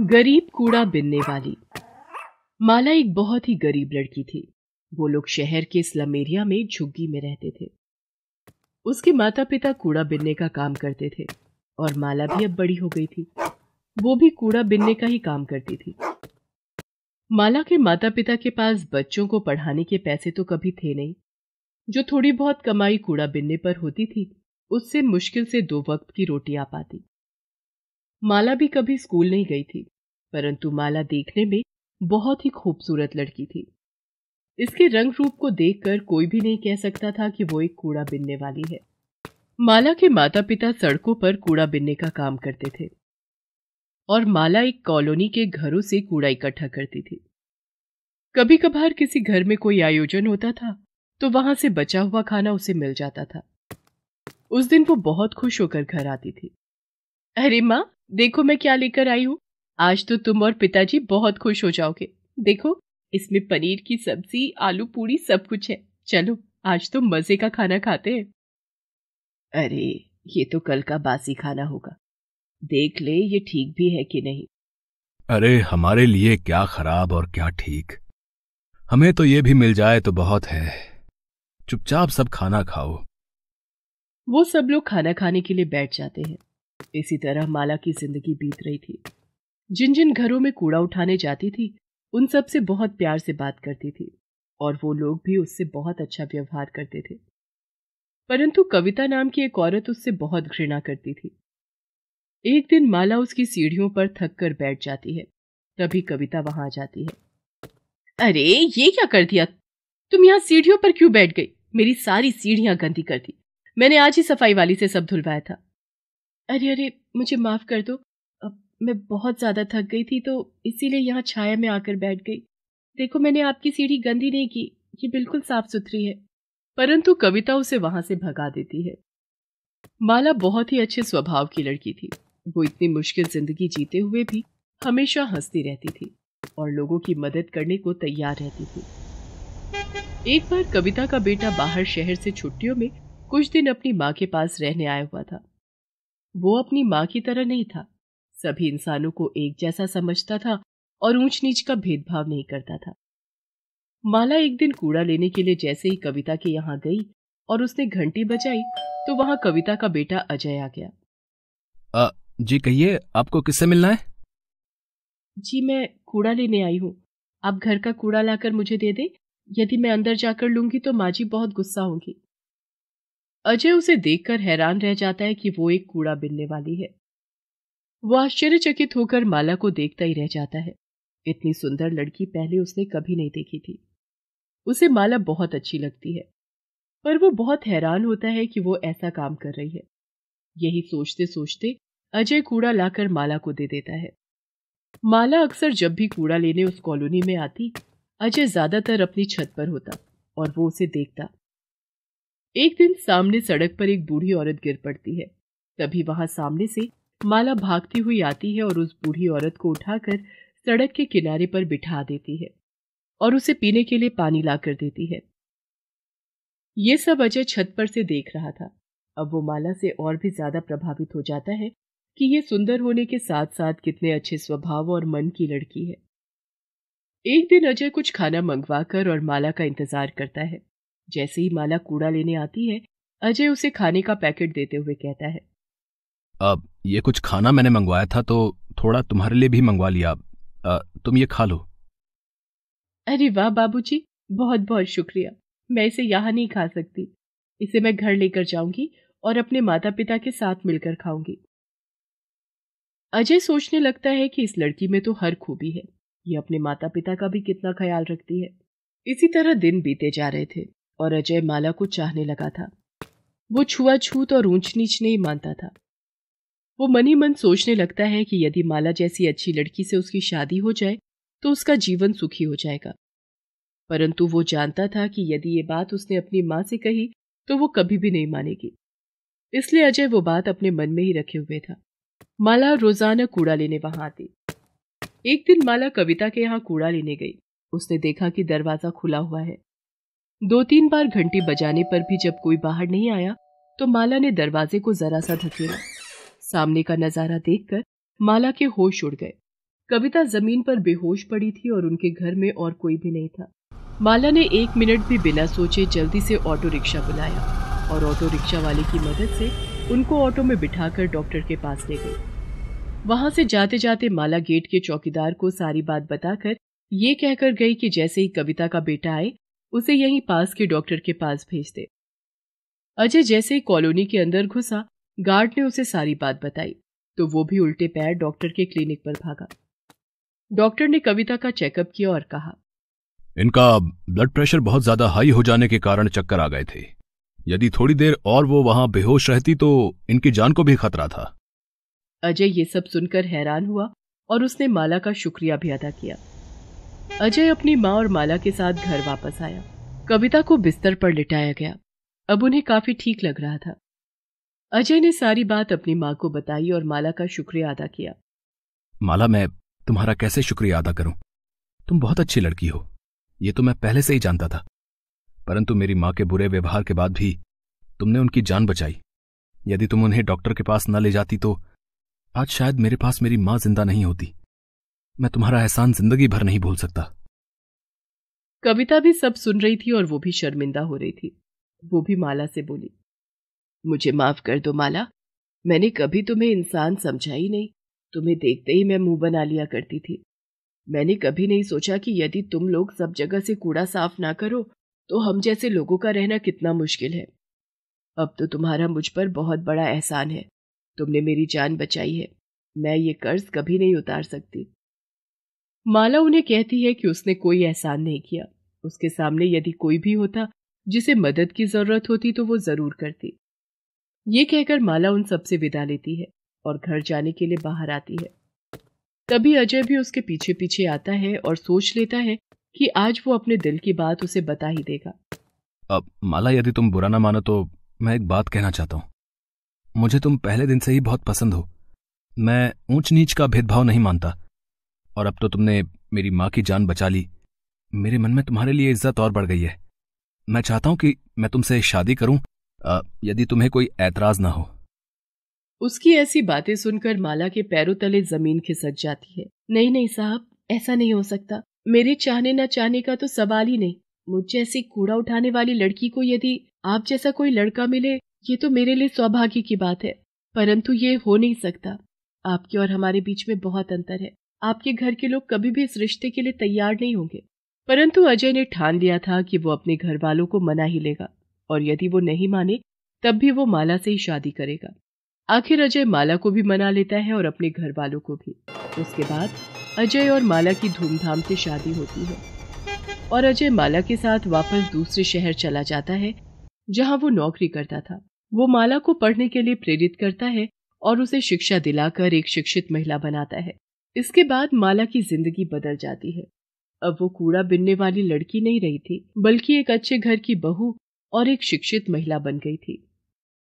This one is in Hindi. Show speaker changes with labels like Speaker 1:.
Speaker 1: गरीब कूड़ा बिनने वाली माला एक बहुत ही गरीब लड़की थी वो लोग शहर के स्लम एरिया में झुग्गी में रहते थे उसके माता पिता कूड़ा बिनने का काम करते थे और माला भी अब बड़ी हो गई थी वो भी कूड़ा बिनने का ही काम करती थी माला के माता पिता के पास बच्चों को पढ़ाने के पैसे तो कभी थे नहीं जो थोड़ी बहुत कमाई कूड़ा बिनने पर होती थी उससे मुश्किल से दो वक्त की रोटी आ पाती माला भी कभी स्कूल नहीं गई थी परंतु माला देखने में बहुत ही खूबसूरत लड़की थी इसके रंग रूप को देखकर कोई भी नहीं कह सकता था कि वो एक कूड़ा बिनने वाली है माला के माता पिता सड़कों पर कूड़ा बिनने का काम करते थे और माला एक कॉलोनी के घरों से कूड़ा इकट्ठा करती थी कभी कभार किसी घर में कोई आयोजन होता था तो वहां से बचा हुआ खाना उसे मिल जाता था उस दिन वो बहुत खुश होकर घर आती थी अरे माँ देखो मैं क्या लेकर आई हूँ आज तो तुम और पिताजी बहुत खुश हो जाओगे देखो इसमें पनीर की सब्जी आलू पूरी सब कुछ है चलो आज तो मजे का खाना खाते हैं अरे ये तो कल का बासी खाना होगा देख ले ये ठीक भी है कि नहीं
Speaker 2: अरे हमारे लिए क्या खराब और क्या ठीक हमें तो ये भी मिल जाए तो बहुत है चुपचाप सब खाना खाओ
Speaker 1: वो सब लोग खाना खाने के लिए बैठ जाते हैं इसी तरह माला की जिंदगी बीत रही थी जिन जिन घरों में कूड़ा उठाने जाती थी उन सब से बहुत प्यार से बात करती थी और वो लोग भी उससे बहुत अच्छा व्यवहार करते थे परंतु कविता नाम की एक औरत उससे बहुत घृणा करती थी एक दिन माला उसकी सीढ़ियों पर थक कर बैठ जाती है तभी कविता वहां आ जाती है अरे ये क्या कर दिया तुम यहाँ सीढ़ियों पर क्यों बैठ गई मेरी सारी सीढ़ियां गंदी कर दी मैंने आज ही सफाई वाली से सब धुलवाया था अरे अरे मुझे माफ़ कर दो अब मैं बहुत ज़्यादा थक गई थी तो इसीलिए यहाँ छाया में आकर बैठ गई देखो मैंने आपकी सीढ़ी गंदी नहीं की ये बिल्कुल साफ सुथरी है परंतु कविता उसे वहां से भगा देती है माला बहुत ही अच्छे स्वभाव की लड़की थी वो इतनी मुश्किल जिंदगी जीते हुए भी हमेशा हंसती रहती थी और लोगों की मदद करने को तैयार रहती थी एक बार कविता का बेटा बाहर शहर से छुट्टियों में कुछ दिन अपनी माँ के पास रहने आया हुआ था वो अपनी माँ की तरह नहीं था सभी इंसानों को एक जैसा समझता था और ऊंच नीच का भेदभाव नहीं करता था माला एक दिन कूड़ा लेने के लिए जैसे ही कविता के यहाँ गई और उसने घंटी बजाई तो वहां कविता का बेटा अजय आ गया
Speaker 2: आ, जी कहिए आपको किससे मिलना है
Speaker 1: जी मैं कूड़ा लेने आई हूँ आप घर का कूड़ा लाकर मुझे दे दें यदि मैं अंदर जाकर लूंगी तो माँ जी बहुत गुस्सा होंगी अजय उसे देखकर हैरान रह जाता है कि वो एक कूड़ा बिनने वाली है वो आश्चर्यचकित होकर माला को देखता ही रह जाता है इतनी सुंदर लड़की पहले उसने कभी नहीं देखी थी उसे माला बहुत अच्छी लगती है पर वो बहुत हैरान होता है कि वो ऐसा काम कर रही है यही सोचते सोचते अजय कूड़ा लाकर माला को दे देता है माला अक्सर जब भी कूड़ा लेने उस कॉलोनी में आती अजय ज्यादातर अपनी छत पर होता और वो उसे देखता एक दिन सामने सड़क पर एक बूढ़ी औरत गिर पड़ती है तभी वहां सामने से माला भागती हुई आती है और उस बूढ़ी औरत को उठाकर सड़क के किनारे पर बिठा देती है और उसे पीने के लिए पानी ला कर देती है ये सब अजय छत पर से देख रहा था अब वो माला से और भी ज्यादा प्रभावित हो जाता है कि ये सुंदर होने के साथ साथ कितने अच्छे स्वभाव और मन की लड़की है एक दिन अजय कुछ खाना मंगवाकर और माला का इंतजार करता है जैसे ही माला कूड़ा लेने आती है अजय उसे खाने का पैकेट देते हुए कहता है
Speaker 2: अब ये कुछ खाना मैंने मंगवाया था तो थोड़ा तुम्हारे लिए भी मंगवा लिया आ, तुम ये खा लो
Speaker 1: अरे वाह बाबूजी बहुत बहुत शुक्रिया मैं इसे यहाँ नहीं खा सकती इसे मैं घर लेकर जाऊंगी और अपने माता पिता के साथ मिलकर खाऊंगी अजय सोचने लगता है कि इस लड़की में तो हर खूबी है ये अपने माता पिता का भी कितना ख्याल रखती है इसी तरह दिन बीते जा रहे थे और अजय माला को चाहने लगा था वो छुआछूत और ऊंच नीच नहीं मानता था वो मन ही मन सोचने लगता है कि यदि माला जैसी अच्छी लड़की से उसकी शादी हो जाए तो उसका जीवन सुखी हो जाएगा परंतु वो जानता था कि यदि ये बात उसने अपनी माँ से कही तो वो कभी भी नहीं मानेगी इसलिए अजय वो बात अपने मन में ही रखे हुए था माला रोजाना कूड़ा लेने वहां आती एक दिन माला कविता के यहाँ कूड़ा लेने गई उसने देखा कि दरवाजा खुला हुआ है दो तीन बार घंटी बजाने पर भी जब कोई बाहर नहीं आया तो माला ने दरवाजे को जरा सा धकेला सामने का नजारा देखकर माला के होश उड़ गए कविता जमीन पर बेहोश पड़ी थी और उनके घर में और कोई भी नहीं था माला ने एक मिनट भी बिना सोचे जल्दी से ऑटो रिक्शा बुलाया और ऑटो रिक्शा वाले की मदद से उनको ऑटो में बिठाकर डॉक्टर के पास ले गई वहां से जाते जाते माला गेट के चौकीदार को सारी बात बताकर ये कहकर गई कि जैसे ही कविता का बेटा आए उसे यहीं पास के डॉक्टर के पास भेज दे अजय जैसे ही कॉलोनी के अंदर घुसा गार्ड ने उसे सारी बात बताई तो वो भी उल्टे पैर डॉक्टर के क्लिनिक पर भागा डॉक्टर ने कविता का चेकअप किया और कहा
Speaker 2: इनका ब्लड प्रेशर बहुत ज्यादा हाई हो जाने के कारण चक्कर आ गए थे यदि थोड़ी देर और वो वहां बेहोश रहती तो इनकी जान को भी खतरा था
Speaker 1: अजय ये सब सुनकर हैरान हुआ और उसने माला का शुक्रिया भी अदा किया अजय अपनी माँ और माला के साथ घर वापस आया कविता को बिस्तर पर लिटाया गया अब उन्हें काफी ठीक लग रहा था अजय ने सारी बात अपनी माँ को बताई और माला का शुक्रिया अदा किया
Speaker 2: माला मैं तुम्हारा कैसे शुक्रिया अदा करूं तुम बहुत अच्छी लड़की हो ये तो मैं पहले से ही जानता था परंतु मेरी माँ के बुरे व्यवहार के बाद भी तुमने उनकी जान बचाई यदि तुम उन्हें डॉक्टर के पास न ले जाती तो आज शायद मेरे पास मेरी माँ जिंदा नहीं होती मैं तुम्हारा एहसान जिंदगी भर नहीं भूल सकता
Speaker 1: कविता भी सब सुन रही थी और वो भी शर्मिंदा हो रही थी वो भी माला से बोली मुझे माफ कर दो माला मैंने कभी तुम्हें इंसान समझा ही नहीं तुम्हें देखते ही मैं मुंह बना लिया करती थी मैंने कभी नहीं सोचा कि यदि तुम लोग सब जगह से कूड़ा साफ ना करो तो हम जैसे लोगों का रहना कितना मुश्किल है अब तो तुम्हारा मुझ पर बहुत बड़ा एहसान है तुमने मेरी जान बचाई है मैं ये कर्ज कभी नहीं उतार सकती माला उन्हें कहती है कि उसने कोई एहसान नहीं किया उसके सामने यदि कोई भी होता जिसे मदद की जरूरत होती तो वो जरूर करती ये कहकर माला उन सबसे विदा लेती है और घर जाने के लिए बाहर आती है तभी अजय भी उसके पीछे पीछे आता है और सोच लेता है कि आज वो अपने दिल की बात उसे बता ही देगा
Speaker 2: अब माला यदि तुम बुरा ना मानो तो मैं एक बात कहना चाहता हूँ मुझे तुम पहले दिन से ही बहुत पसंद हो मैं ऊंच नीच का भेदभाव नहीं मानता और अब तो तुमने मेरी माँ की जान बचा ली मेरे मन में तुम्हारे लिए इज्जत और बढ़ गई है मैं चाहता हूं कि मैं तुमसे शादी करूं यदि तुम्हें कोई ऐतराज ना हो
Speaker 1: उसकी ऐसी बातें सुनकर माला के पैरों तले जमीन खिसक जाती है नहीं नहीं साहब ऐसा नहीं हो सकता मेरे चाहने ना चाहने का तो सवाल ही नहीं मुझ जैसी कूड़ा उठाने वाली लड़की को यदि आप जैसा कोई लड़का मिले ये तो मेरे लिए सौभाग्य की बात है परंतु ये हो नहीं सकता आपके और हमारे बीच में बहुत अंतर है आपके घर के लोग कभी भी इस रिश्ते के लिए तैयार नहीं होंगे परंतु अजय ने ठान लिया था कि वो अपने घर वालों को मना ही लेगा और यदि वो नहीं माने तब भी वो माला से ही शादी करेगा आखिर अजय माला को भी मना लेता है और अपने घर वालों को भी उसके बाद अजय और माला की धूमधाम से शादी होती है और अजय माला के साथ वापस दूसरे शहर चला जाता है जहाँ वो नौकरी करता था वो माला को पढ़ने के लिए प्रेरित करता है और उसे शिक्षा दिलाकर एक शिक्षित महिला बनाता है इसके बाद माला की जिंदगी बदल जाती है अब वो कूड़ा बिनने वाली लड़की नहीं रही थी बल्कि एक अच्छे घर की बहू और एक शिक्षित महिला बन गई थी